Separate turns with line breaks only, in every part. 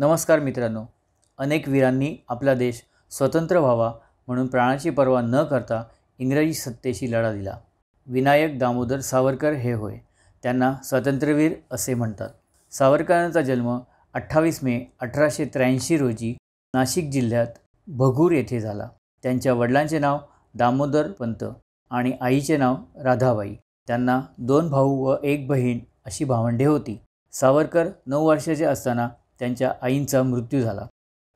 नमस्कार मित्रांनो अनेक वीरांनी आपला देश स्वतंत्र व्हावा म्हणून प्राणाची पर्वा न करता इंग्रजी सत्तेशी लढा दिला विनायक दामोदर सावरकर हे होय त्यांना स्वातंत्र्यवीर असे म्हणतात सावरकरांचा जन्म अठ्ठावीस मे अठराशे त्र्याऐंशी रोजी नाशिक जिल्ह्यात भगूर येथे झाला त्यांच्या वडिलांचे नाव दामोदर पंत आणि आईचे नाव राधाबाई त्यांना दोन भाऊ व एक बहीण अशी भावंडे होती सावरकर नऊ वर्षाचे असताना त्यांच्या आईंचा मृत्यू झाला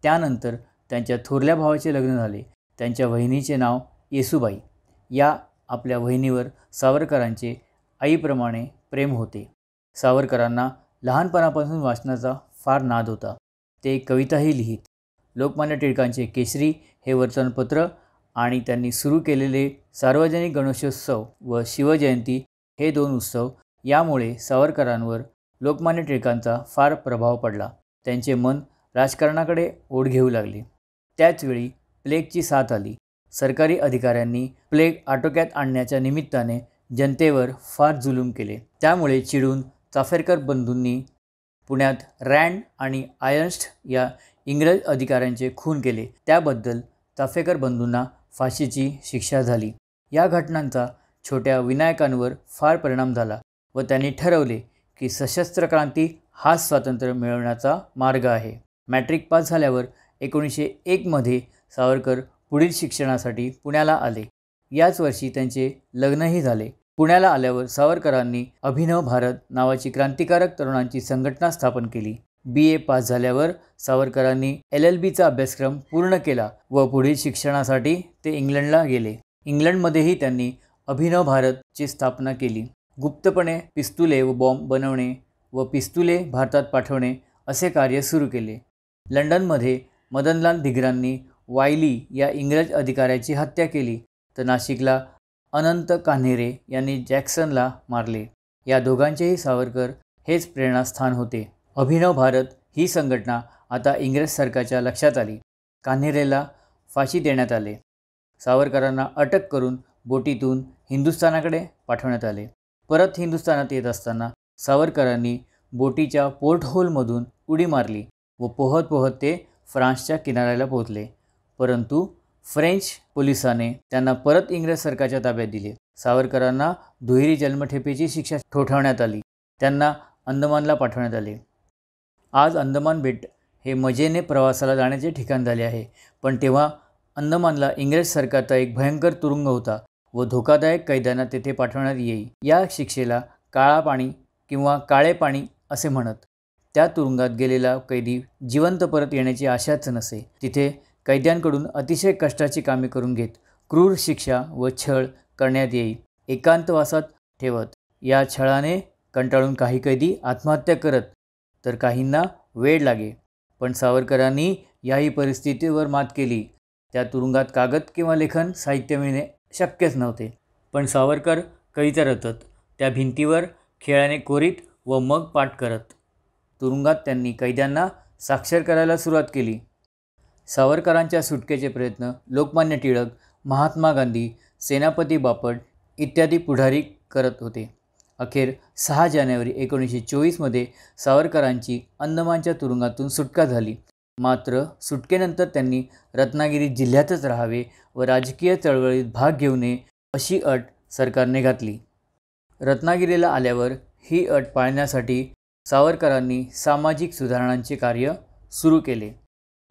त्यानंतर त्यांच्या थोरल्या भावाचे लग्न झाले त्यांच्या वहिनीचे नाव येसुबाई या आपल्या वहिनीवर सावरकरांचे आईप्रमाणे प्रेम होते सावरकरांना लहानपणापासून वाचनाचा फार नाद होता ते कविताही लिहित लोकमान्य टिळकांचे केसरी हे वर्तमानपत्र आणि त्यांनी सुरू केलेले सार्वजनिक गणेशोत्सव व शिवजयंती हे दोन उत्सव यामुळे सावरकरांवर लोकमान्य टिळकांचा फार प्रभाव पडला त्यांचे मन राजकारणाकडे ओढ घेऊ लागले त्याचवेळी प्लेगची साथ आली सरकारी अधिकाऱ्यांनी प्लेग आटोक्यात आणण्याच्या निमित्ताने जनतेवर फार जुलूम केले त्यामुळे चिडून चाफेरकर बंधूंनी पुण्यात रँड आणि आयर्स्ट या इंग्रज अधिकाऱ्यांचे खून केले त्याबद्दल चाफेकर बंधूंना फाशीची शिक्षा झाली या घटनांचा छोट्या विनायकांवर फार परिणाम झाला व त्यांनी ठरवले की सशस्त्र क्रांती हा स्वातंत्र्य मिळवण्याचा मार्ग आहे मॅट्रिक पास झाल्यावर एकोणीसशे एकमध्ये सावरकर पुढील शिक्षणासाठी पुण्याला आले याच वर्षी त्यांचे लग्नही झाले पुण्याला आल्यावर सावरकरांनी अभिनव भारत नावाची क्रांतिकारक तरुणांची संघटना स्थापन केली बी ए पास झाल्यावर सावरकरांनी एल एल बीचा अभ्यासक्रम पूर्ण केला व पुढील शिक्षणासाठी ते इंग्लंडला गेले इंग्लंडमध्येही त्यांनी अभिनव भारतची स्थापना केली गुप्तपणे पिस्तुले व बॉम्ब बनवणे व पिस्तुले भारतात पाठवणे असे कार्य सुरू केले लंडनमध्ये मदनलाल धिगरांनी वायली या इंग्रज अधिकाऱ्याची हत्या केली तर नाशिकला अनंत कान्हेरे यांनी जॅक्सनला मारले या दोघांचेही सावरकर हेच प्रेरणास्थान होते अभिनव भारत ही संघटना आता इंग्रज सरकारच्या लक्षात आली कान्हेरेला फाशी देण्यात आले सावरकरांना अटक करून बोटीतून हिंदुस्थानाकडे पाठवण्यात आले परत हिंदुस्थानात येत असताना सावरकरांनी बोटीच्या पोर्टहोलमधून उडी मारली व पोहत पोहत ते फ्रान्सच्या किनाऱ्याला पोहोचले परंतु फ्रेंच पोलिसाने त्यांना परत इंग्रज सरकारच्या ताब्यात दिले सावरकरांना दुहेरी जन्मठेपेची शिक्षा ठोठावण्यात आली त्यांना अंदमानला पाठवण्यात आले आज अंदमान बेट हे मजेने प्रवासाला जाण्याचे ठिकाण झाले आहे पण तेव्हा अंदमानला इंग्रज सरकारचा एक भयंकर तुरुंग होता व धोकादायक कैद्यांना तेथे पाठवण्यात येई या शिक्षेला काळा पाणी किंवा काळे पाणी असे म्हणत त्या तुरुंगात गेलेला कैदी जिवंत परत येण्याची आशाच नसे तिथे कैद्यांकडून अतिशय कष्टाची कामे करून घेत क्रूर शिक्षा व छळ करण्यात येई एकांतवासात ठेवत या छळाने कंटाळून काही कैदी आत्महत्या करत तर काहींना वेळ लागे पण सावरकरांनी याही परिस्थितीवर मात केली त्या तुरुंगात कागद किंवा लेखन साहित्य मिळणे शक्यच नव्हते पण सावरकर कैद रचत त्या भिंतीवर खेळाने कोरीत व मग पाठ करत तुरुंगात त्यांनी कैद्यांना साक्षर करायला सुरुवात केली सावरकरांच्या सुटकेचे प्रयत्न लोकमान्य टिळक महात्मा गांधी सेनापती बापट इत्यादी पुढारी करत होते अखेर सहा जानेवारी एकोणीसशे चोवीसमध्ये सावरकरांची अंदमानच्या तुरुंगातून सुटका झाली मात्र सुटकेनंतर त्यांनी रत्नागिरी जिल्ह्यातच राहावे व राजकीय चळवळीत भाग घेऊ नये अशी अट सरकारने घातली रत्नागिरीला आल्यावर ही अट पाळण्यासाठी सावरकरांनी सामाजिक सुधारणांचे कार्य सुरू केले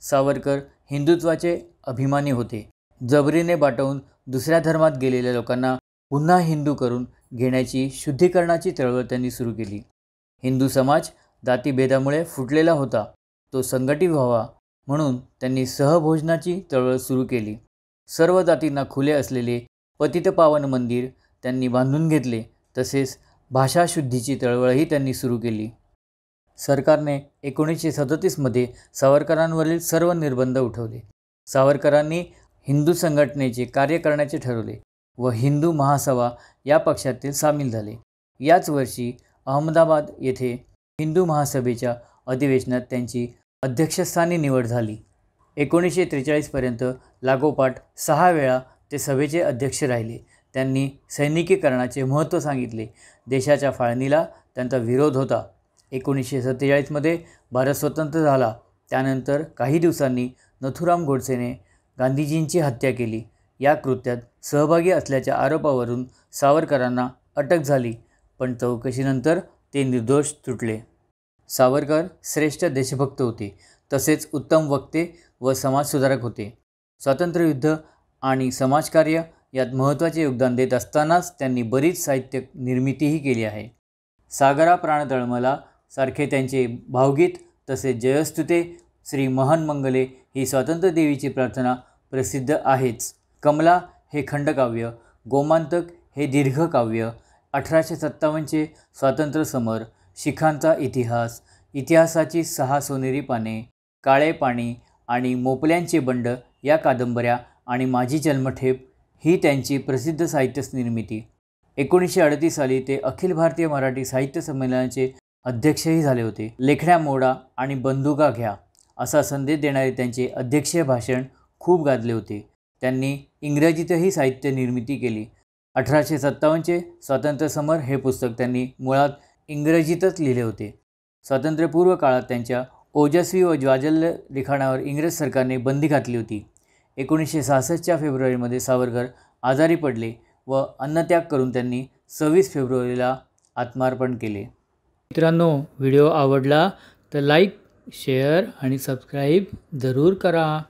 सावरकर हिंदुत्वाचे अभिमानी होते जबरीने बाटवून दुसऱ्या धर्मात गेलेल्या लोकांना पुन्हा हिंदू करून घेण्याची शुद्धीकरणाची चळवळ त्यांनी सुरू केली हिंदू समाज जातीभेदामुळे फुटलेला होता तो संघटित व्हावा म्हणून त्यांनी सहभोजनाची चळवळ सुरू केली सर्व जातींना खुले असलेले पतितपावन मंदिर त्यांनी बांधून घेतले तसेच भाषाशुद्धीची चळवळही त्यांनी सुरू केली सरकारने एकोणीसशे सदतीसमध्ये सावरकरांवरील सर्व निर्बंध उठवले सावरकरांनी हिंदू संघटनेचे कार्य करण्याचे ठरवले व हिंदू महासभा या पक्षातील सामील झाले याच वर्षी अहमदाबाद येथे हिंदू महासभेच्या अधिवेशनात त्यांची अध्यक्षस्थानी निवड झाली एकोणीसशे त्रेचाळीसपर्यंत लागोपाठ सहा वेळा ते सभेचे अध्यक्ष राहिले त्यांनी सैनिकीकरणाचे महत्त्व सांगितले देशाच्या फाळणीला त्यांचा विरोध होता एकोणीसशे सत्तेचाळीसमध्ये भारत स्वतंत्र झाला त्यानंतर काही दिवसांनी नथुराम गोडसेने गांधीजींची हत्या केली या कृत्यात सहभागी असल्याच्या आरोपावरून सावरकरांना अटक झाली पण चौकशीनंतर ते निर्दोष तुटले सावरकर श्रेष्ठ देशभक्त होते तसेच उत्तम वक्ते व समाजसुधारक होते स्वातंत्र्ययुद्ध आणि समाजकार्य यात महत्त्वाचे योगदान देत असतानाच त्यांनी बरीच साहित्य निर्मितीही केली आहे सागरा प्राणतळमला सारखे त्यांचे भावगीत तसेच जयस्तुते श्री महान मंगले ही स्वातंत्र्यदेवीची प्रार्थना प्रसिद्ध आहेच कमला हे खंडकाव्य गोमांतक हे दीर्घकाव्य अठराशे सत्तावन्नचे स्वातंत्र्य समर शिखांचा इतिहास इतिहासाची सहा सोनेरी पाने काळे पाणी आणि मोपल्यांचे बंड या कादंबऱ्या आणि माझी जन्मठेप ही त्यांची प्रसिद्ध साहित्य निर्मिती एकोणीसशे अडतीस साली ते अखिल भारतीय मराठी साहित्य संमेलनाचे अध्यक्षही झाले होते लेखण्या मोडा आणि बंदुका घ्या असा संदेश देणारे त्यांचे अध्यक्षीय भाषण खूप गाजले होते त्यांनी इंग्रजीतही साहित्य निर्मिती केली अठराशे सत्तावन्नचे समर हे पुस्तक त्यांनी मुळात इंग्रजीतच लिहिले होते स्वातंत्र्यपूर्व काळात त्यांच्या ओजस्वी व ज्वाजल्य लिखाणावर इंग्रज सरकारने बंदी घातली होती एकोणीसशे सहासष्टच्या फेब्रुवारीमध्ये सावरकर आजारी पडले व अन्नत्याग करून त्यांनी सव्वीस फेब्रुवारीला आत्मार्पण केले मित्रांनो व्हिडिओ आवडला तर लाईक शेअर आणि सबस्क्राईब जरूर करा